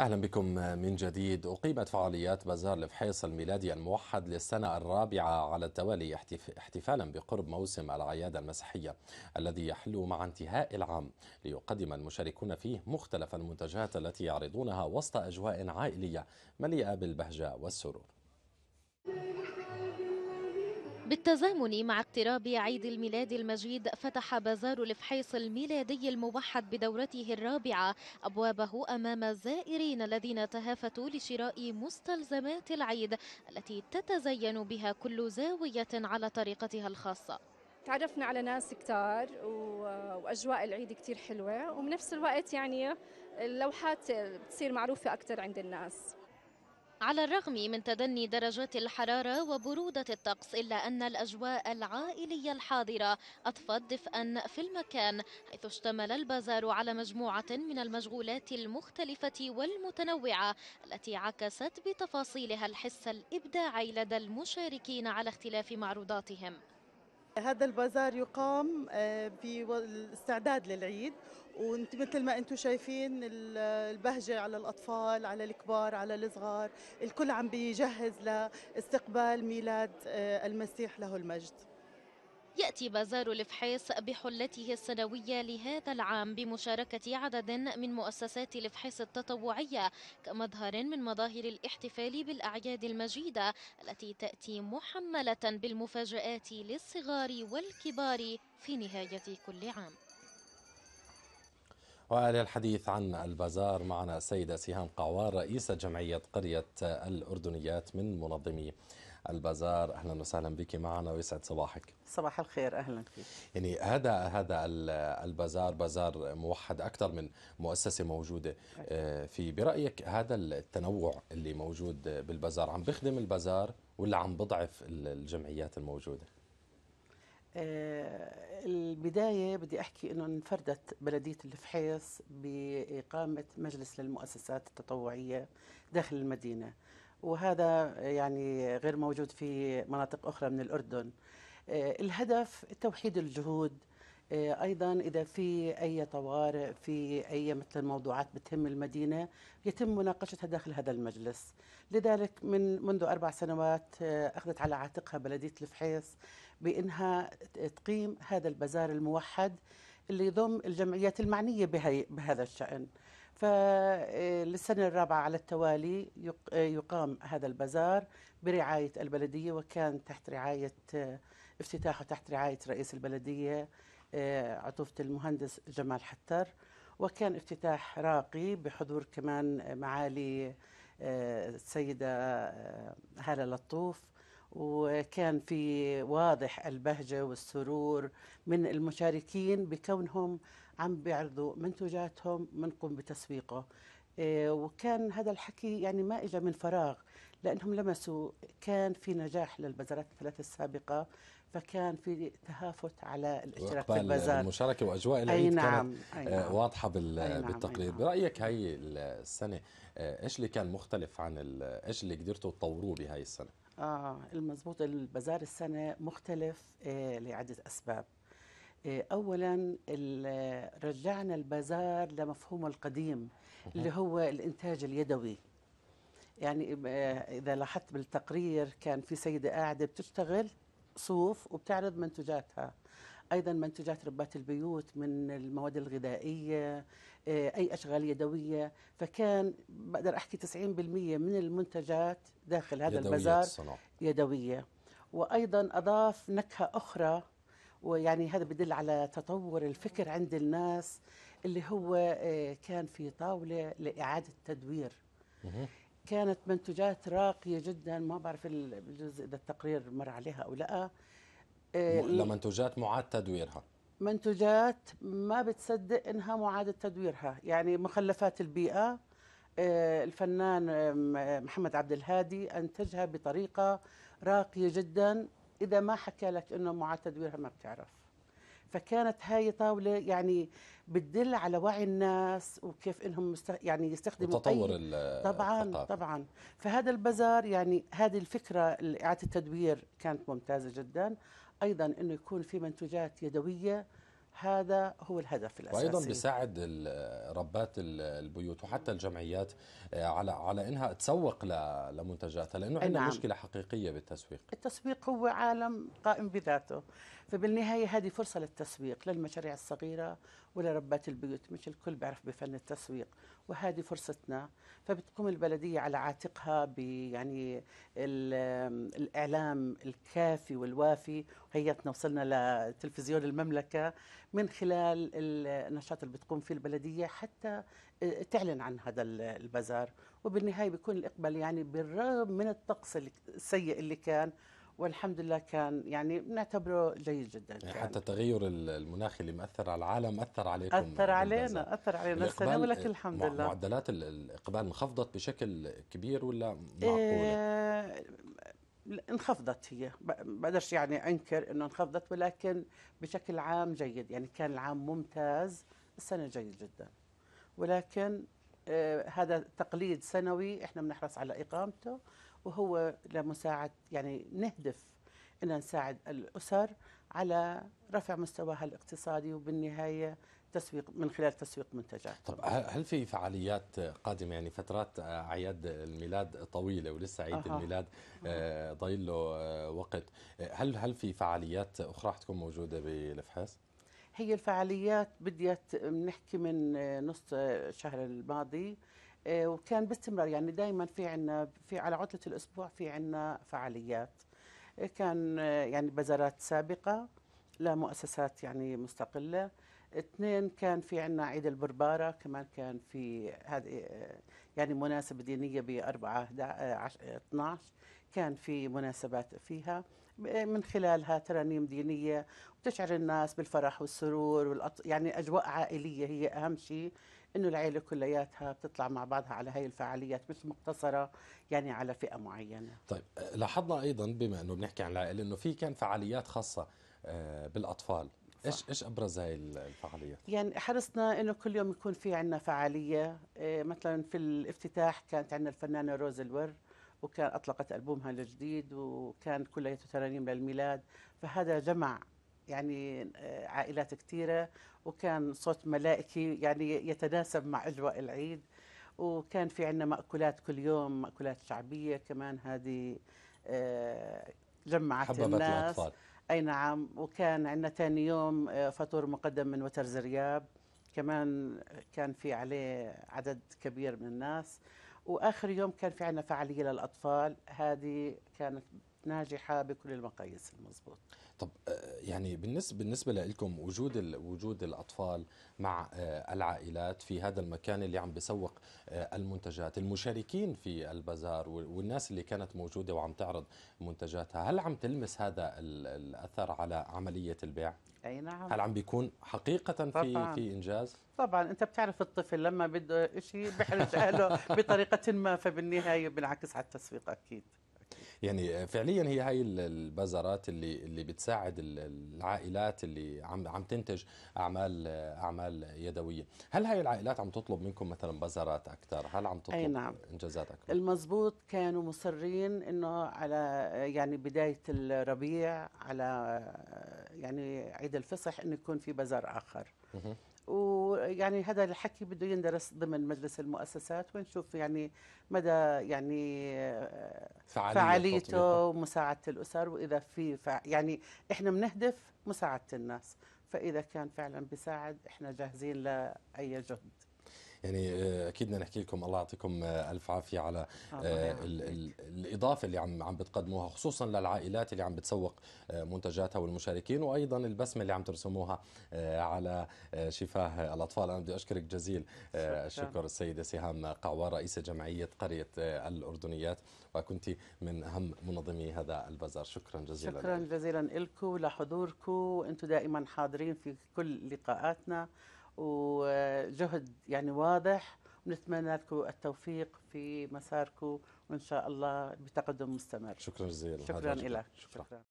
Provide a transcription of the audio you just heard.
أهلا بكم من جديد أقيمت فعاليات بازار الفحيص الميلادي الموحد للسنة الرابعة على التوالي احتفالا بقرب موسم الأعياد المسيحية الذي يحل مع انتهاء العام ليقدم المشاركون فيه مختلف المنتجات التي يعرضونها وسط أجواء عائلية مليئة بالبهجة والسرور بالتزامن مع اقتراب عيد الميلاد المجيد فتح بازار الفحيص الميلادي الموحد بدورته الرابعة أبوابه أمام الزائرين الذين تهافتوا لشراء مستلزمات العيد التي تتزين بها كل زاوية على طريقتها الخاصة تعرفنا على ناس كتار واجواء العيد كتير حلوه وبنفس الوقت يعني اللوحات بتصير معروفه أكتر عند الناس على الرغم من تدني درجات الحرارة وبرودة الطقس إلا أن الأجواء العائلية الحاضرة أطفت دفئا في المكان حيث اشتمل البازار على مجموعة من المشغولات المختلفة والمتنوعة التي عكست بتفاصيلها الحس الإبداعي لدى المشاركين على اختلاف معروضاتهم هذا البازار يقام بالاستعداد آه، للعيد وانت مثل ما انتم شايفين البهجه على الاطفال على الكبار على الصغار الكل عم بيجهز لاستقبال ميلاد آه، المسيح له المجد يأتي بازار الفحيص بحلته السنوية لهذا العام بمشاركة عدد من مؤسسات الفحيص التطوعية كمظهر من مظاهر الاحتفال بالأعياد المجيدة التي تأتي محملة بالمفاجآت للصغار والكبار في نهاية كل عام وللحديث عن البازار معنا السيدة سهام قعوار رئيسة جمعية قرية الأردنيات من منظمي البازار اهلا وسهلا بك معنا ويسعد صباحك صباح الخير اهلا فيك يعني هذا هذا البازار بازار موحد اكثر من مؤسسه موجوده آه، في برايك هذا التنوع اللي موجود بالبازار عم بخدم البازار ولا عم بضعف الجمعيات الموجوده آه، البداية بدي أحكي أنه انفردت بلدية الفحيص بإقامة مجلس للمؤسسات التطوعية داخل المدينة وهذا يعني غير موجود في مناطق أخرى من الأردن آه، الهدف توحيد الجهود آه، ايضا اذا في اي طوارئ في اي مثل الموضوعات بتهم المدينه يتم مناقشتها داخل هذا المجلس لذلك من منذ اربع سنوات آه، اخذت على عاتقها بلديه الفحيص بانها تقيم هذا البازار الموحد اللي يضم الجمعيات المعنيه بهذا الشان فللسنة الرابعة على التوالي يقام هذا البازار برعاية البلدية وكان تحت رعاية افتتاحه تحت رعاية رئيس البلدية آه، عطوفة المهندس جمال حتر وكان افتتاح راقي بحضور كمان معالي آه، السيدة آه، هالة لطوف وكان في واضح البهجة والسرور من المشاركين بكونهم عم بيعرضوا منتوجاتهم بنقوم بتسويقه إيه، وكان هذا الحكي يعني ما إجا من فراغ لأنهم لمسوا كان في نجاح للبازارات الثلاث السابقة فكان في تهافت على الاشتراك في البازار المشاركة وأجواء العيد نعم، أي نعم. كانت أي نعم. واضحة بال... أي نعم. بالتقليد نعم. برأيك هاي السنة آه، إيش اللي كان مختلف عن إيش اللي قدرتوا تطوروه بهاي السنة؟ آه المزبوط البازار السنة مختلف آه، لعدة أسباب آه، اولا رجعنا البازار لمفهومه القديم اللي هو الانتاج اليدوي يعني آه، اذا لاحظت بالتقرير كان في سيده قاعده بتشتغل صوف وبتعرض منتجاتها ايضا منتجات ربات البيوت من المواد الغذائيه آه، اي اشغال يدويه فكان بقدر احكي 90% من المنتجات داخل هذا يدوية البازار يدويه وايضا اضاف نكهه اخرى ويعني هذا بدل على تطور الفكر عند الناس اللي هو آه، كان في طاولة لإعادة تدوير كانت منتجات راقية جدا ما بعرف الجزء إذا التقرير مر عليها أو لا آه، لمنتجات معاد تدويرها منتجات ما بتصدق انها معاد تدويرها يعني مخلفات البيئة آه، الفنان محمد عبد الهادي انتجها بطريقة راقية جدا إذا ما حكى لك أنه معاد تدويرها ما بتعرف فكانت هاي طاولة يعني بتدل على وعي الناس وكيف انهم يعني يستخدموا تطور طبعا الثقافة. طبعا فهذا البزار يعني هذه الفكرة إعادة التدوير كانت ممتازة جدا أيضا أنه يكون في منتوجات يدوية هذا هو الهدف الاساسي وايضا بيساعد ربات البيوت وحتى الجمعيات آه، على على انها تسوق لمنتجاتها لانه عندنا نعم. مشكله حقيقيه بالتسويق التسويق هو عالم قائم بذاته فبالنهايه هذه فرصه للتسويق للمشاريع الصغيره ولا ربات البيوت مش الكل بيعرف بفن التسويق وهذه فرصتنا فبتقوم البلدية على عاتقها يعني الإعلام الكافي والوافي هيتنا وصلنا لتلفزيون المملكة من خلال النشاط اللي بتقوم فيه البلدية حتى تعلن عن هذا البازار وبالنهاية بيكون الإقبال يعني بالرغم من الطقس السيء اللي كان والحمد لله كان يعني بنعتبره جيد جدا يعني حتى التغير المناخي اللي مأثر على العالم أثر عليكم أثر علينا أثر علينا السنة ولكن الحمد مع لله معدلات الإقبال انخفضت بشكل كبير ولا معقولة؟ إيه انخفضت هي بقدرش يعني انكر انه انخفضت ولكن بشكل عام جيد يعني كان العام ممتاز السنه جيد جدا ولكن آه، هذا تقليد سنوي احنا بنحرص على اقامته وهو لمساعد يعني نهدف ان نساعد الاسر على رفع مستواها الاقتصادي وبالنهايه تسويق من خلال تسويق منتجات طب هل في فعاليات قادمه يعني فترات اعياد الميلاد طويله ولسه عيد أه. الميلاد ضايل له آه، وقت هل هل في فعاليات اخرى حتكون موجوده بالفحاس هي الفعاليات بديت بنحكي من نص الشهر الماضي آه، وكان باستمرار يعني دائما في عنا في على عطله الاسبوع في عنا فعاليات آه، كان آه، يعني بزارات سابقه لمؤسسات يعني مستقله اثنين كان في عنا عيد البربارة كمان كان في هذه يعني مناسبة دينية بأربعة 12 كان في مناسبات فيها من خلالها ترانيم دينيه وتشعر الناس بالفرح والسرور والأط... يعني اجواء عائليه هي اهم شيء انه العيله كلياتها بتطلع مع بعضها على هاي الفعاليات مش مقتصره يعني على فئه معينه طيب لاحظنا ايضا بما انه بنحكي عن العائله انه في كان فعاليات خاصه آه، بالاطفال ايش ايش ابرز هاي الفعاليات؟ يعني حرصنا انه كل يوم يكون في عندنا فعاليه آه، مثلا في الافتتاح كانت عندنا الفنانه روز الور وكان أطلقت ألبومها الجديد وكان كليته ترانيم للميلاد فهذا جمع يعني آه، عائلات كثيرة وكان صوت ملائكي يعني يتناسب مع أجواء العيد وكان في عندنا مأكولات كل يوم مأكولات شعبية كمان هذه آه، جمعت الناس الأطفال. أي نعم وكان عندنا ثاني يوم آه، فطور مقدم من وتر زرياب كمان كان في عليه عدد كبير من الناس واخر يوم كان في عندنا فعاليه للاطفال هذه كانت ناجحه بكل المقاييس المضبوط طب آه، يعني بالنسبه بالنسبه لكم وجود وجود الاطفال مع آه، العائلات في هذا المكان اللي عم بسوق آه، المنتجات المشاركين في البازار والناس اللي كانت موجوده وعم تعرض منتجاتها هل عم تلمس هذا الاثر على عمليه البيع اي نعم هل عم بيكون حقيقه طبعاً. في في انجاز طبعا انت بتعرف الطفل لما بده شيء بحرج اهله بطريقه ما فبالنهايه بنعكس على التسويق اكيد يعني فعليا هي هاي البازارات اللي اللي بتساعد العائلات اللي عم عم تنتج اعمال اعمال يدويه هل هاي العائلات عم تطلب منكم مثلا بازارات اكثر هل عم تطلب أي نعم. انجازات اكثر المزبوط كانوا مصرين انه على يعني بدايه الربيع على يعني عيد الفصح انه يكون في بازار اخر ويعني هذا الحكي بده يندرس ضمن مجلس المؤسسات ونشوف يعني مدى يعني فعالية فعاليته ومساعده الاسر واذا في فع يعني احنا بنهدف مساعده الناس فاذا كان فعلا بيساعد احنا جاهزين لاي جهد يعني آه، اكيد بدنا نحكي لكم الله يعطيكم آه، الف عافيه على آه، ال ال الاضافه اللي عم عم بتقدموها خصوصا للعائلات اللي عم بتسوق منتجاتها والمشاركين وايضا البسمه اللي عم ترسموها على شفاه الاطفال انا بدي اشكرك جزيل الشكر السيده سهام قعوار رئيسه جمعيه قريه الاردنيات وكنت من اهم منظمي هذا البازار شكرا جزيلا شكرا جزيلا لكم ولحضوركم انتم دائما حاضرين في كل لقاءاتنا وجهد يعني واضح ونتمنى لكم التوفيق في مساركم وان شاء الله بتقدم مستمر شكرا جزيلا شكرا لك شكرا, شكرا.